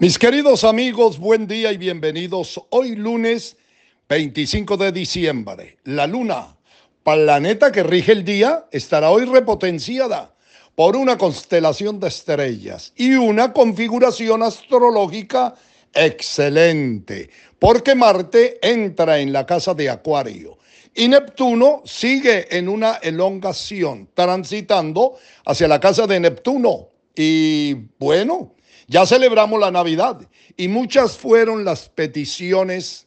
Mis queridos amigos, buen día y bienvenidos. Hoy lunes 25 de diciembre. La luna, planeta que rige el día, estará hoy repotenciada por una constelación de estrellas y una configuración astrológica excelente, porque Marte entra en la casa de Acuario y Neptuno sigue en una elongación, transitando hacia la casa de Neptuno. Y bueno, ya celebramos la Navidad y muchas fueron las peticiones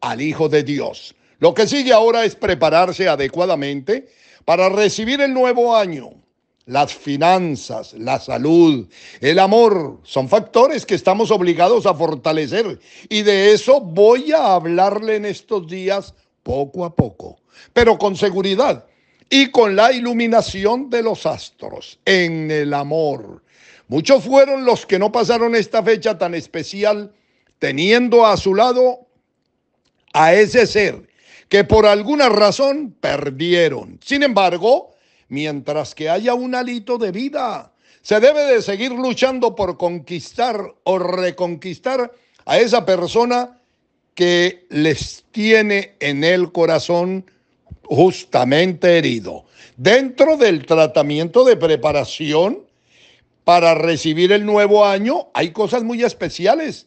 al Hijo de Dios. Lo que sigue ahora es prepararse adecuadamente para recibir el nuevo año. Las finanzas, la salud, el amor son factores que estamos obligados a fortalecer y de eso voy a hablarle en estos días poco a poco, pero con seguridad y con la iluminación de los astros en el amor. Muchos fueron los que no pasaron esta fecha tan especial teniendo a su lado a ese ser que por alguna razón perdieron. Sin embargo, mientras que haya un alito de vida, se debe de seguir luchando por conquistar o reconquistar a esa persona que les tiene en el corazón justamente herido. Dentro del tratamiento de preparación para recibir el nuevo año, hay cosas muy especiales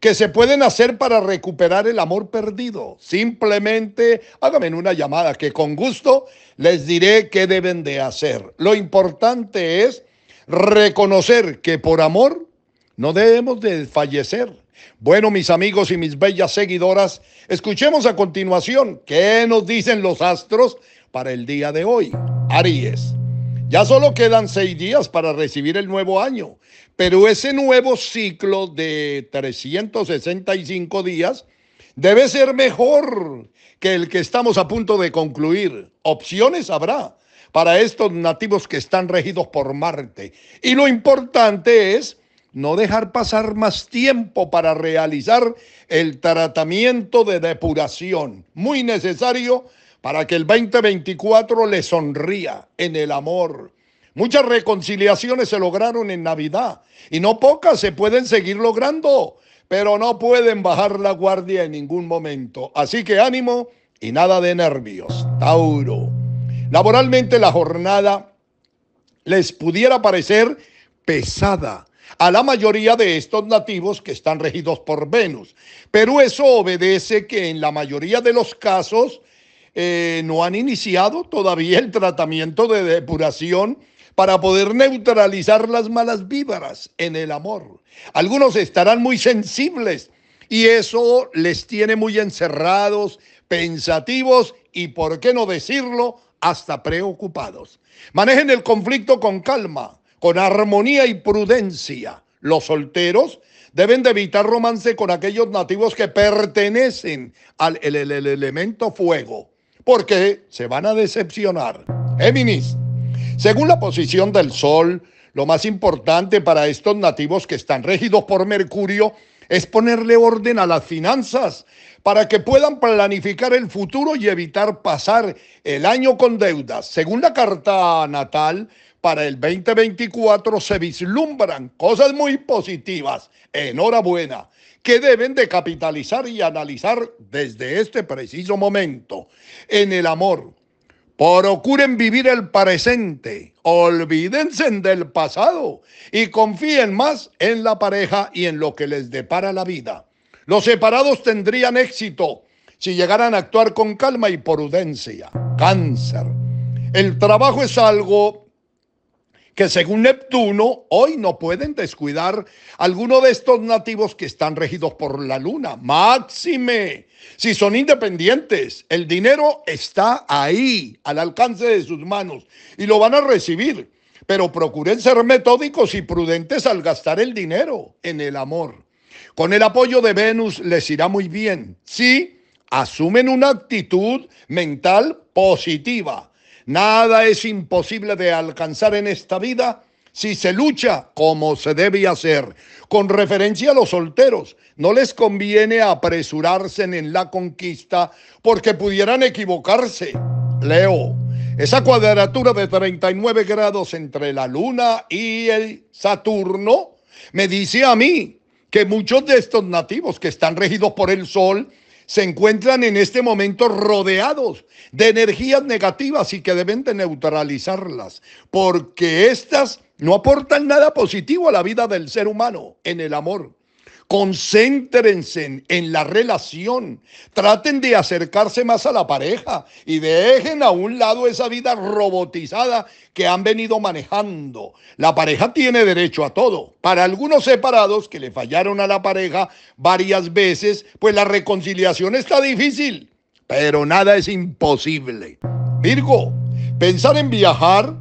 que se pueden hacer para recuperar el amor perdido. Simplemente háganme una llamada que con gusto les diré qué deben de hacer. Lo importante es reconocer que por amor no debemos de fallecer. Bueno, mis amigos y mis bellas seguidoras, escuchemos a continuación qué nos dicen los astros para el día de hoy. Aries. Ya solo quedan seis días para recibir el nuevo año, pero ese nuevo ciclo de 365 días debe ser mejor que el que estamos a punto de concluir. Opciones habrá para estos nativos que están regidos por Marte. Y lo importante es no dejar pasar más tiempo para realizar el tratamiento de depuración, muy necesario para que el 2024 le sonría en el amor. Muchas reconciliaciones se lograron en Navidad y no pocas se pueden seguir logrando, pero no pueden bajar la guardia en ningún momento. Así que ánimo y nada de nervios. Tauro. Laboralmente la jornada les pudiera parecer pesada a la mayoría de estos nativos que están regidos por Venus, pero eso obedece que en la mayoría de los casos eh, no han iniciado todavía el tratamiento de depuración para poder neutralizar las malas víboras en el amor. Algunos estarán muy sensibles y eso les tiene muy encerrados, pensativos y, por qué no decirlo, hasta preocupados. Manejen el conflicto con calma, con armonía y prudencia. Los solteros deben de evitar romance con aquellos nativos que pertenecen al elemento fuego porque se van a decepcionar. Géminis, ¿Eh, según la posición del Sol, lo más importante para estos nativos que están regidos por Mercurio es ponerle orden a las finanzas para que puedan planificar el futuro y evitar pasar el año con deudas. Según la carta natal, para el 2024 se vislumbran cosas muy positivas. Enhorabuena que deben de capitalizar y analizar desde este preciso momento. En el amor, procuren vivir el presente, olvídense del pasado y confíen más en la pareja y en lo que les depara la vida. Los separados tendrían éxito si llegaran a actuar con calma y prudencia. Cáncer. El trabajo es algo que según Neptuno hoy no pueden descuidar alguno de estos nativos que están regidos por la luna. Máxime, si son independientes, el dinero está ahí, al alcance de sus manos, y lo van a recibir. Pero procuren ser metódicos y prudentes al gastar el dinero en el amor. Con el apoyo de Venus les irá muy bien. Si asumen una actitud mental positiva Nada es imposible de alcanzar en esta vida si se lucha como se debe hacer. Con referencia a los solteros, no les conviene apresurarse en la conquista porque pudieran equivocarse. Leo, esa cuadratura de 39 grados entre la Luna y el Saturno me dice a mí que muchos de estos nativos que están regidos por el Sol se encuentran en este momento rodeados de energías negativas y que deben de neutralizarlas, porque estas no aportan nada positivo a la vida del ser humano en el amor. Concéntrense en la relación. Traten de acercarse más a la pareja y dejen a un lado esa vida robotizada que han venido manejando. La pareja tiene derecho a todo. Para algunos separados que le fallaron a la pareja varias veces, pues la reconciliación está difícil, pero nada es imposible. Virgo, pensar en viajar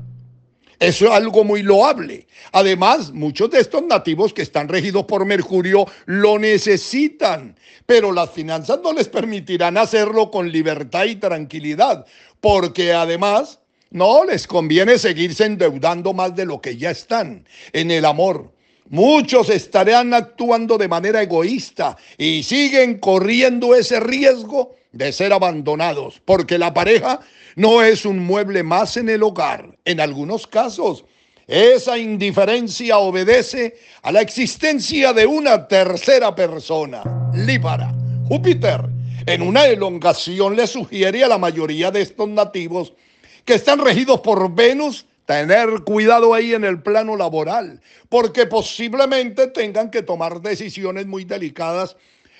eso es algo muy loable. Además, muchos de estos nativos que están regidos por Mercurio lo necesitan, pero las finanzas no les permitirán hacerlo con libertad y tranquilidad, porque además no les conviene seguirse endeudando más de lo que ya están en el amor. Muchos estarán actuando de manera egoísta y siguen corriendo ese riesgo de ser abandonados, porque la pareja no es un mueble más en el hogar. En algunos casos, esa indiferencia obedece a la existencia de una tercera persona, Líbara. Júpiter, en una elongación, le sugiere a la mayoría de estos nativos que están regidos por Venus tener cuidado ahí en el plano laboral, porque posiblemente tengan que tomar decisiones muy delicadas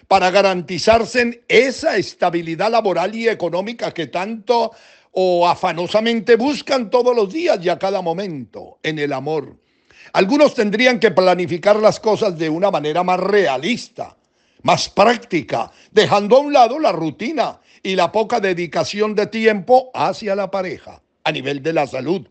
para garantizarse esa estabilidad laboral y económica que tanto o afanosamente buscan todos los días y a cada momento en el amor. Algunos tendrían que planificar las cosas de una manera más realista, más práctica, dejando a un lado la rutina y la poca dedicación de tiempo hacia la pareja a nivel de la salud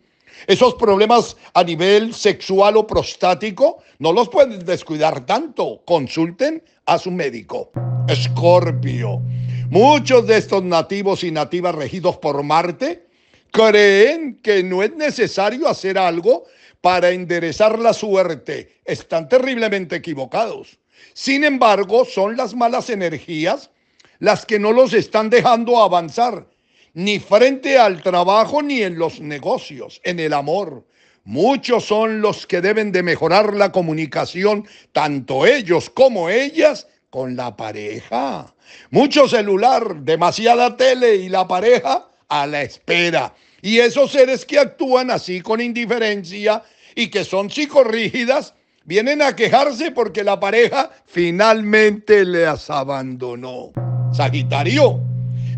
esos problemas a nivel sexual o prostático no los pueden descuidar tanto. Consulten a su médico. Escorpio. Muchos de estos nativos y nativas regidos por Marte creen que no es necesario hacer algo para enderezar la suerte. Están terriblemente equivocados. Sin embargo, son las malas energías las que no los están dejando avanzar ni frente al trabajo, ni en los negocios, en el amor. Muchos son los que deben de mejorar la comunicación, tanto ellos como ellas, con la pareja. Mucho celular, demasiada tele y la pareja a la espera. Y esos seres que actúan así con indiferencia y que son psicorrígidas, vienen a quejarse porque la pareja finalmente les abandonó. Sagitario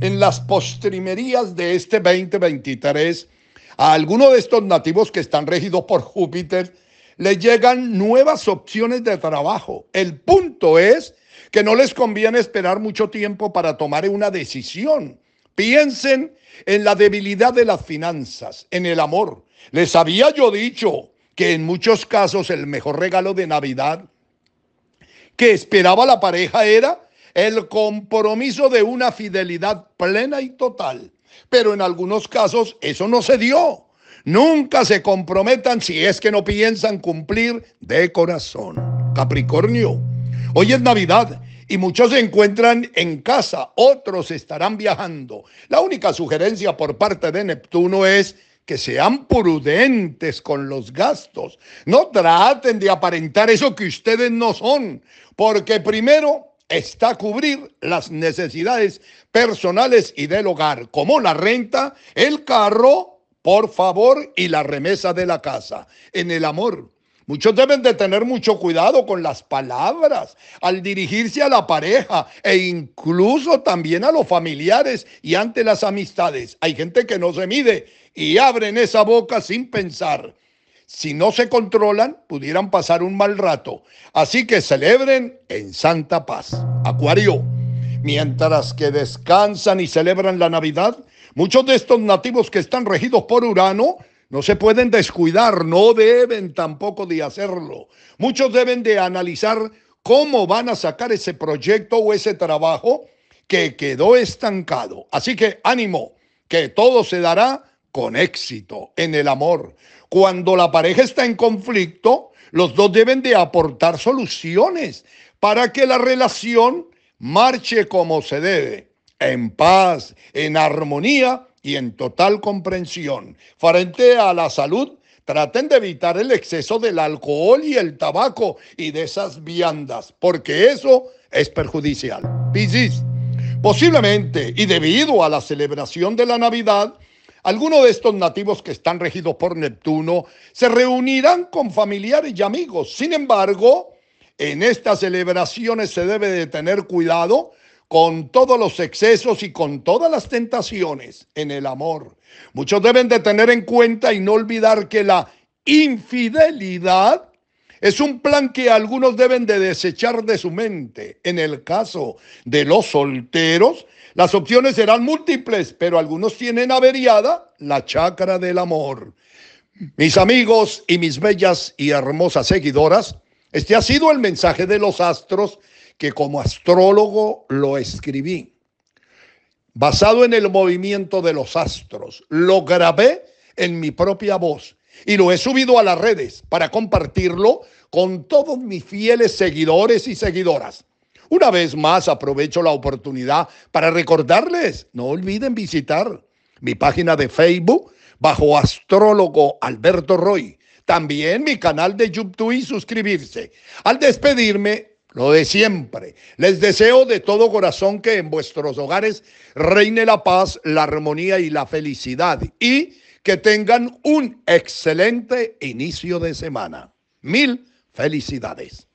en las postrimerías de este 2023, a algunos de estos nativos que están regidos por Júpiter, les llegan nuevas opciones de trabajo. El punto es que no les conviene esperar mucho tiempo para tomar una decisión. Piensen en la debilidad de las finanzas, en el amor. Les había yo dicho que en muchos casos el mejor regalo de Navidad que esperaba la pareja era el compromiso de una fidelidad plena y total. Pero en algunos casos eso no se dio. Nunca se comprometan si es que no piensan cumplir de corazón. Capricornio, hoy es Navidad y muchos se encuentran en casa, otros estarán viajando. La única sugerencia por parte de Neptuno es que sean prudentes con los gastos. No traten de aparentar eso que ustedes no son, porque primero está cubrir las necesidades personales y del hogar, como la renta, el carro, por favor, y la remesa de la casa. En el amor, muchos deben de tener mucho cuidado con las palabras al dirigirse a la pareja e incluso también a los familiares y ante las amistades. Hay gente que no se mide y abren esa boca sin pensar si no se controlan, pudieran pasar un mal rato. Así que celebren en santa paz. Acuario, mientras que descansan y celebran la Navidad, muchos de estos nativos que están regidos por Urano no se pueden descuidar, no deben tampoco de hacerlo. Muchos deben de analizar cómo van a sacar ese proyecto o ese trabajo que quedó estancado. Así que ánimo, que todo se dará con éxito en el amor. Cuando la pareja está en conflicto, los dos deben de aportar soluciones para que la relación marche como se debe, en paz, en armonía y en total comprensión. Frente a la salud, traten de evitar el exceso del alcohol y el tabaco y de esas viandas, porque eso es perjudicial. Piscis, posiblemente y debido a la celebración de la Navidad, algunos de estos nativos que están regidos por Neptuno se reunirán con familiares y amigos. Sin embargo, en estas celebraciones se debe de tener cuidado con todos los excesos y con todas las tentaciones en el amor. Muchos deben de tener en cuenta y no olvidar que la infidelidad es un plan que algunos deben de desechar de su mente. En el caso de los solteros, las opciones serán múltiples, pero algunos tienen averiada la chacra del amor. Mis amigos y mis bellas y hermosas seguidoras, este ha sido el mensaje de los astros que como astrólogo lo escribí. Basado en el movimiento de los astros, lo grabé en mi propia voz y lo he subido a las redes para compartirlo con todos mis fieles seguidores y seguidoras. Una vez más aprovecho la oportunidad para recordarles, no olviden visitar mi página de Facebook bajo astrólogo Alberto Roy, también mi canal de YouTube y suscribirse. Al despedirme, lo de siempre, les deseo de todo corazón que en vuestros hogares reine la paz, la armonía y la felicidad y que tengan un excelente inicio de semana. Mil felicidades.